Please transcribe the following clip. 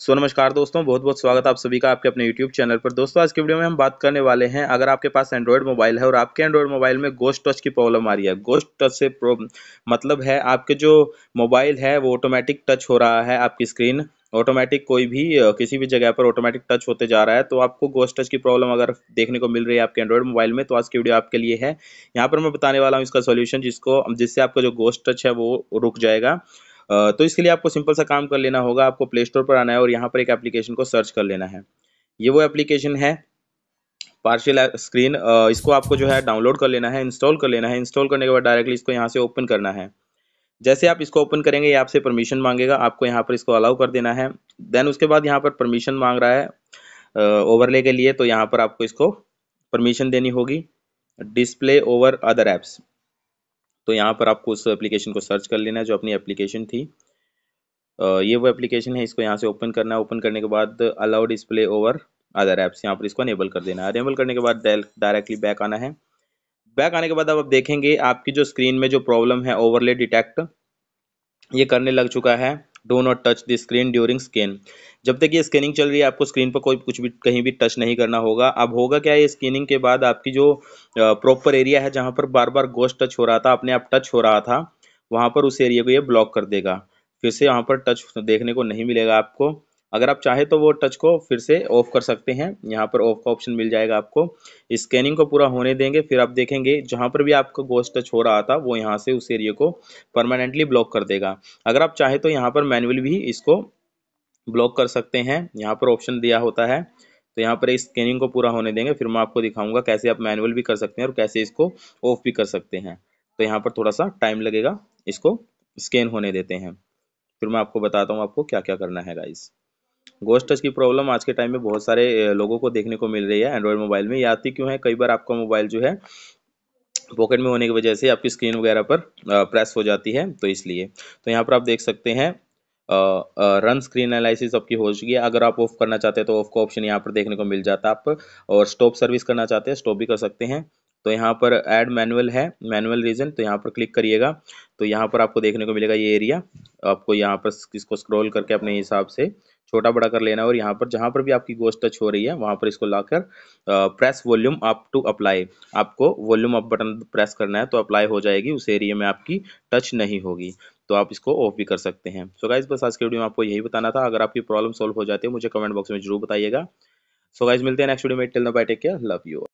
सो नमस्कार दोस्तों बहुत बहुत स्वागत आप सभी का आपके अपने YouTube चैनल पर दोस्तों आज के वीडियो में हम बात करने वाले हैं अगर आपके पास एंड्रॉयड मोबाइल है और आपके एंड्रॉयड मोबाइल में गोस्ट टच की प्रॉब्लम आ रही है गोस्ट टच से मतलब है आपके जो मोबाइल है वो ऑटोमेटिक टच हो रहा है आपकी स्क्रीन ऑटोमेटिक कोई भी किसी भी जगह पर ऑटोमेटिक टच होते जा रहा है तो आपको गोस्ट टच की प्रॉब्लम अगर देखने को मिल रही है आपके एंड्रॉयड मोबाइल में तो आज की वीडियो आपके लिए है यहाँ पर मैं बताने वाला हूँ इसका सोल्यूशन जिसको जिससे आपका जो गोस्ट टच है वो रुक जाएगा तो इसके लिए आपको सिंपल सा काम कर लेना होगा आपको प्ले स्टोर पर आना है और यहाँ पर एक एप्लीकेशन को सर्च कर लेना है ये वो एप्लीकेशन है पार्शियल स्क्रीन इसको आपको जो है डाउनलोड कर लेना है इंस्टॉल कर लेना है इंस्टॉल करने के बाद डायरेक्टली इसको यहाँ से ओपन करना है जैसे आप इसको ओपन करेंगे ये आपसे परमिशन मांगेगा आपको यहाँ पर इसको अलाउ कर देना है देन उसके बाद यहाँ पर परमिशन मांग रहा है ओवरले के लिए तो यहाँ पर आपको इसको परमिशन देनी होगी डिस्प्ले ओवर अदर ऐप्स तो यहाँ पर आपको उस एप्लीकेशन को सर्च कर लेना है जो अपनी एप्लीकेशन थी ये वो एप्लीकेशन है इसको यहाँ से ओपन करना है ओपन करने के बाद allow display over other apps यहाँ पर इसको अनेबल कर देना है अनेबल करने के बाद डायरेक्टली बैक आना है बैक आने के बाद अब आप देखेंगे आपकी जो स्क्रीन में जो प्रॉब्लम है ओवरले डिटेक्ट ये करने लग चुका है do not touch the screen during scan जब तक ये स्कैनिंग चल रही है आपको स्क्रीन पर कोई कुछ भी कहीं भी टच नहीं करना होगा अब होगा क्या ये स्कैनिंग के बाद आपकी जो प्रॉपर एरिया है जहाँ पर बार बार गोश्त टच हो रहा था अपने आप टच हो रहा था वहाँ पर उस एरिया को ये ब्लॉक कर देगा फिर से यहाँ पर टच देखने को नहीं मिलेगा आपको अगर आप चाहे तो वो टच को फिर से ऑफ कर सकते हैं यहाँ पर ऑफ का ऑप्शन मिल जाएगा आपको स्कैनिंग को पूरा होने देंगे फिर आप देखेंगे जहाँ पर भी आपका गोश्त टच हो रहा था वो यहाँ से उस एरिया को परमानेंटली ब्लॉक कर देगा अगर आप चाहे तो यहाँ पर मैनुअली भी इसको ब्लॉक कर सकते हैं यहाँ पर ऑप्शन दिया होता है तो यहाँ पर इस स्कैनिंग को पूरा होने देंगे फिर मैं आपको दिखाऊंगा कैसे आप मैनुअल भी कर सकते हैं और कैसे इसको ऑफ भी कर सकते हैं तो यहाँ पर थोड़ा सा टाइम लगेगा इसको स्कैन होने देते हैं फिर मैं आपको बताता हूँ आपको क्या क्या करना है गाइस गोस्ट टच की प्रॉब्लम आज के टाइम में बहुत सारे लोगों को देखने को मिल रही है एंड्रॉयड मोबाइल में या आती क्यों है कई बार आपका मोबाइल जो है पॉकेट में होने की वजह से आपकी स्क्रीन वगैरह पर प्रेस हो जाती है तो इसलिए तो यहाँ पर आप देख सकते हैं रन स्क्रीन एनालिसिस आपकी हो चुकी है अगर आप ऑफ करना चाहते हैं तो ऑफ का ऑप्शन यहाँ पर देखने को मिल जाता है आप और स्टॉप सर्विस करना चाहते हैं स्टॉप भी कर सकते हैं तो यहाँ पर ऐड मैनुअल है मैनुअल रीजन तो यहाँ पर क्लिक करिएगा तो यहाँ पर आपको देखने को मिलेगा ये एरिया आपको यहाँ पर इसको स्क्रॉल करके अपने हिसाब से छोटा बड़ा कर लेना है और यहाँ पर जहाँ पर भी आपकी गोश टच हो रही है वहाँ पर इसको लाकर press volume up to apply आपको वॉल्यूम अप बटन प्रेस करना है तो अप्लाई हो जाएगी उस एरिया में आपकी टच नहीं होगी तो आप इसको ऑफ भी कर सकते हैं सो गाइज बस आज के वीडियो में आपको यही बताना था अगर आपकी प्रॉब्लम सॉल्व हो जाती है मुझे कमेंट बॉक्स में जरूर बताइएगा सो गाइज मिलते हैं नेक्स्ट वीडियो में tell no bye take care love you